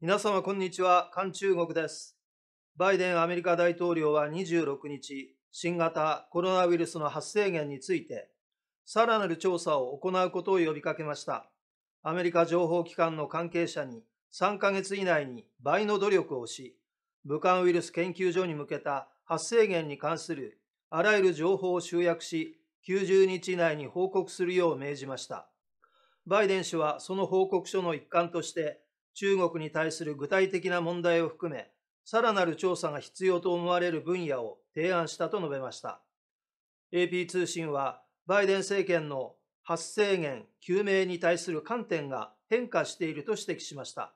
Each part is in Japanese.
皆様こんにちは、韓中国です。バイデンアメリカ大統領は26日、新型コロナウイルスの発生源について、さらなる調査を行うことを呼びかけました。アメリカ情報機関の関係者に3ヶ月以内に倍の努力をし、武漢ウイルス研究所に向けた発生源に関するあらゆる情報を集約し、90日以内に報告するよう命じました。バイデン氏はその報告書の一環として、中国に対する具体的な問題を含め、さらなる調査が必要と思われる分野を提案したと述べました。AP 通信は、バイデン政権の発生源、究明に対する観点が変化していると指摘しました。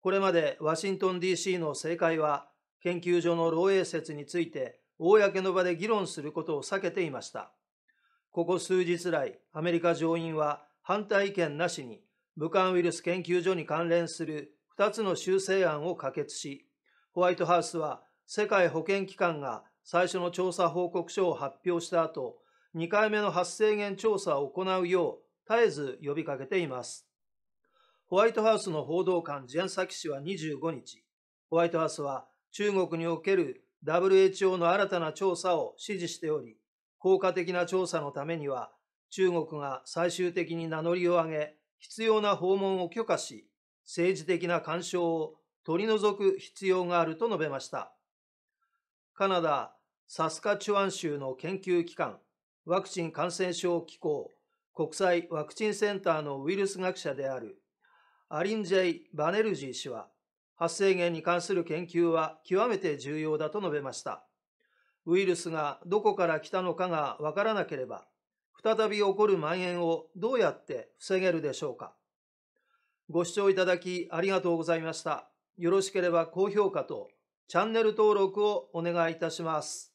これまでワシントン DC の政界は、研究所の漏洩説について、公の場で議論することを避けていました。ここ数日来、アメリカ上院は反対意見なしに武漢ウイルス研究所に関連する2つの修正案を可決し、ホワイトハウスは世界保健機関が最初の調査報告書を発表した後、2回目の発生源調査を行うよう絶えず呼びかけています。ホワイトハウスの報道官ジェン・サキ氏は25日、ホワイトハウスは中国における WHO の新たな調査を支持しており、効果的な調査のためには中国が最終的に名乗りを上げ、必要な訪問を許可し、政治的な干渉を取り除く必要があると述べました。カナダ・サスカチュワン州の研究機関、ワクチン感染症機構、国際ワクチンセンターのウイルス学者であるアリン・ジェイ・バネルジー氏は、発生源に関する研究は極めて重要だと述べました。ウイルスがどこから来たのかがわからなければ、再び起こる蔓延をどうやって防げるでしょうかご視聴いただきありがとうございました。よろしければ高評価とチャンネル登録をお願いいたします。